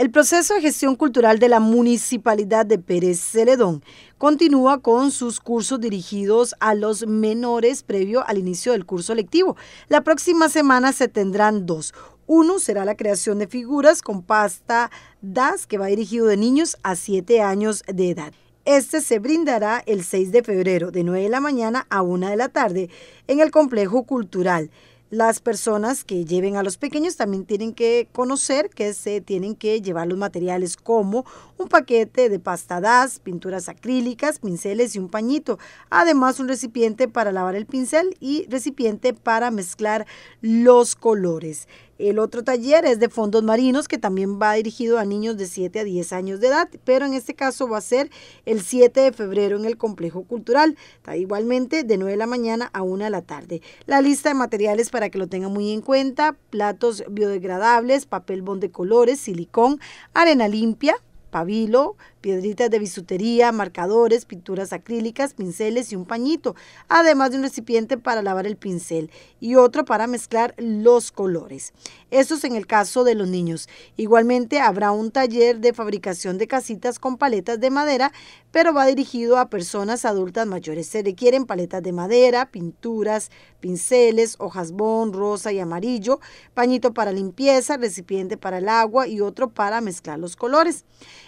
El proceso de gestión cultural de la Municipalidad de Pérez Celedón continúa con sus cursos dirigidos a los menores previo al inicio del curso lectivo. La próxima semana se tendrán dos. Uno será la creación de figuras con pasta DAS que va dirigido de niños a 7 años de edad. Este se brindará el 6 de febrero de 9 de la mañana a 1 de la tarde en el Complejo Cultural las personas que lleven a los pequeños también tienen que conocer que se tienen que llevar los materiales como un paquete de pastadas, pinturas acrílicas, pinceles y un pañito. Además, un recipiente para lavar el pincel y recipiente para mezclar los colores. El otro taller es de fondos marinos que también va dirigido a niños de 7 a 10 años de edad, pero en este caso va a ser el 7 de febrero en el Complejo Cultural, igualmente de 9 de la mañana a 1 de la tarde. La lista de materiales para que lo tengan muy en cuenta, platos biodegradables, papel bond de colores, silicón, arena limpia, pabilo, piedritas de bisutería, marcadores, pinturas acrílicas, pinceles y un pañito, además de un recipiente para lavar el pincel y otro para mezclar los colores. Esto es en el caso de los niños. Igualmente habrá un taller de fabricación de casitas con paletas de madera, pero va dirigido a personas adultas mayores. Se requieren paletas de madera, pinturas, pinceles, hojas bond, rosa y amarillo, pañito para limpieza, recipiente para el agua y otro para mezclar los colores.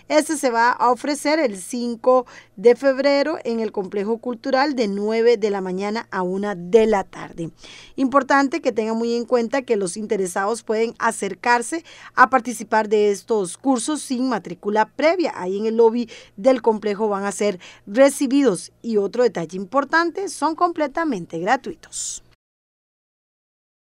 Este se va a ofrecer el 5 de febrero en el complejo cultural de 9 de la mañana a 1 de la tarde. Importante que tengan muy en cuenta que los interesados pueden acercarse a participar de estos cursos sin matrícula previa. Ahí en el lobby del complejo van a ser recibidos. Y otro detalle importante, son completamente gratuitos.